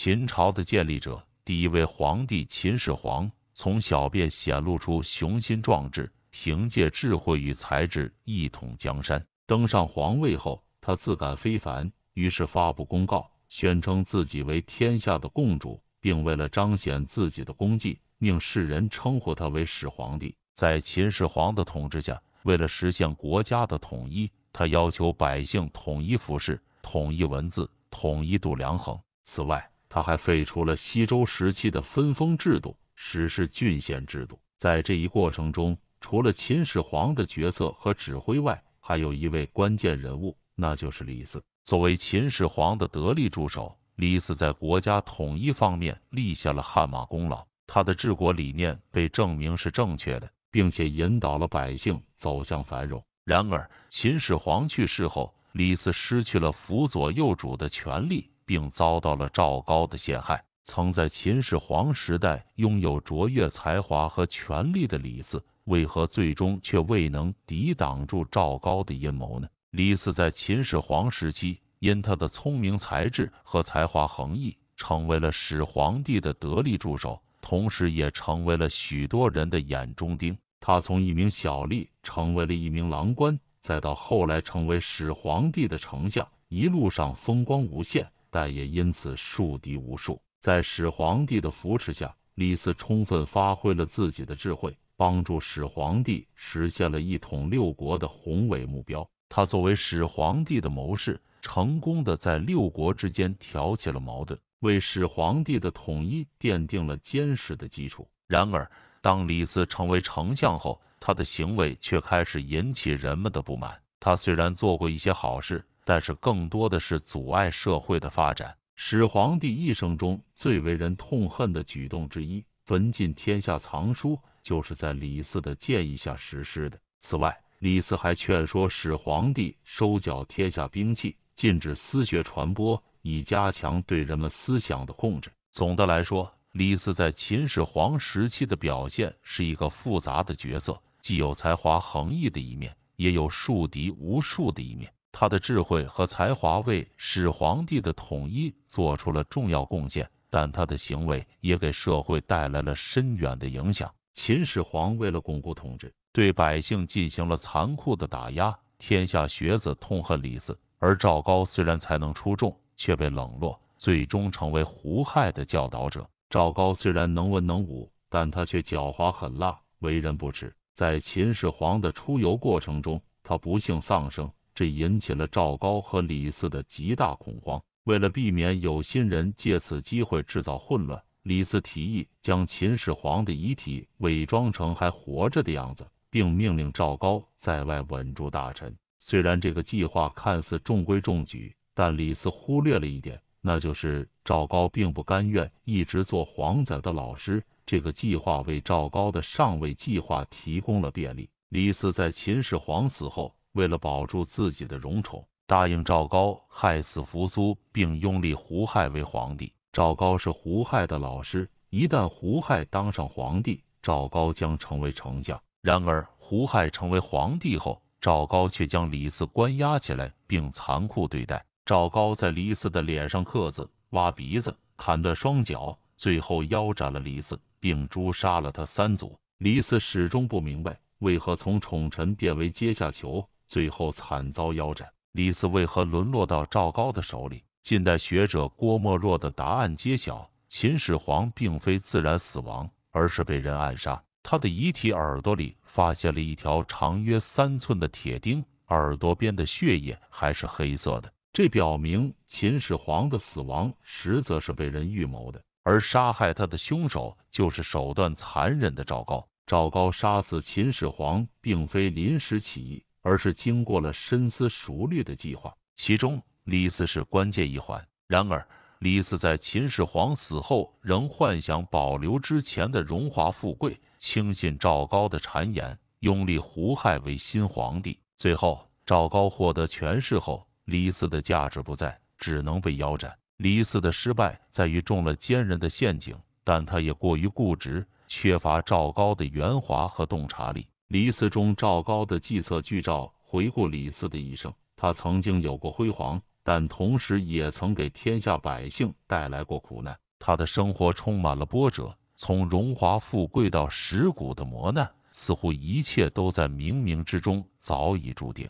秦朝的建立者，第一位皇帝秦始皇从小便显露出雄心壮志，凭借智慧与才智一统江山。登上皇位后，他自感非凡，于是发布公告，宣称自己为天下的共主，并为了彰显自己的功绩，命世人称呼他为始皇帝。在秦始皇的统治下，为了实现国家的统一，他要求百姓统一服饰、统一文字、统一度量衡。此外，他还废除了西周时期的分封制度，实施郡县制度。在这一过程中，除了秦始皇的决策和指挥外，还有一位关键人物，那就是李斯。作为秦始皇的得力助手，李斯在国家统一方面立下了汗马功劳。他的治国理念被证明是正确的，并且引导了百姓走向繁荣。然而，秦始皇去世后，李斯失去了辅佐幼主的权利。并遭到了赵高的陷害。曾在秦始皇时代拥有卓越才华和权力的李斯，为何最终却未能抵挡住赵高的阴谋呢？李斯在秦始皇时期，因他的聪明才智和才华横溢，成为了始皇帝的得力助手，同时也成为了许多人的眼中钉。他从一名小吏成为了一名郎官，再到后来成为始皇帝的丞相，一路上风光无限。但也因此树敌无数。在始皇帝的扶持下，李斯充分发挥了自己的智慧，帮助始皇帝实现了一统六国的宏伟目标。他作为始皇帝的谋士，成功的在六国之间挑起了矛盾，为始皇帝的统一奠定了坚实的基础。然而，当李斯成为丞相后，他的行为却开始引起人们的不满。他虽然做过一些好事。但是更多的是阻碍社会的发展。始皇帝一生中最为人痛恨的举动之一——焚尽天下藏书，就是在李斯的建议下实施的。此外，李斯还劝说始皇帝收缴天下兵器，禁止私学传播，以加强对人们思想的控制。总的来说，李斯在秦始皇时期的表现是一个复杂的角色，既有才华横溢的一面，也有树敌无数的一面。他的智慧和才华为始皇帝的统一做出了重要贡献，但他的行为也给社会带来了深远的影响。秦始皇为了巩固统治，对百姓进行了残酷的打压。天下学子痛恨李斯，而赵高虽然才能出众，却被冷落，最终成为胡亥的教导者。赵高虽然能文能武，但他却狡猾狠辣，为人不耻。在秦始皇的出游过程中，他不幸丧生。这引起了赵高和李斯的极大恐慌。为了避免有心人借此机会制造混乱，李斯提议将秦始皇的遗体伪装成还活着的样子，并命令赵高在外稳住大臣。虽然这个计划看似中规中矩，但李斯忽略了一点，那就是赵高并不甘愿一直做皇仔的老师。这个计划为赵高的上位计划提供了便利。李斯在秦始皇死后。为了保住自己的荣宠，答应赵高害死扶苏，并拥立胡亥为皇帝。赵高是胡亥的老师，一旦胡亥当上皇帝，赵高将成为丞相。然而，胡亥成为皇帝后，赵高却将李斯关押起来，并残酷对待。赵高在李斯的脸上刻字、挖鼻子、砍断双脚，最后腰斩了李斯，并诛杀了他三族。李斯始终不明白，为何从宠臣变为阶下囚。最后惨遭腰斩。李斯为何沦落到赵高的手里？近代学者郭沫若的答案揭晓：秦始皇并非自然死亡，而是被人暗杀。他的遗体耳朵里发现了一条长约三寸的铁钉，耳朵边的血液还是黑色的，这表明秦始皇的死亡实则是被人预谋的，而杀害他的凶手就是手段残忍的赵高。赵高杀死秦始皇并非临时起意。而是经过了深思熟虑的计划，其中李斯是关键一环。然而，李斯在秦始皇死后仍幻想保留之前的荣华富贵，轻信赵高的谗言，拥立胡亥为新皇帝。最后，赵高获得权势后，李斯的价值不再，只能被腰斩。李斯的失败在于中了奸人的陷阱，但他也过于固执，缺乏赵高的圆滑和洞察力。李斯中赵高的计策剧照回顾李斯的一生，他曾经有过辉煌，但同时也曾给天下百姓带来过苦难。他的生活充满了波折，从荣华富贵到蚀骨的磨难，似乎一切都在冥冥之中早已注定。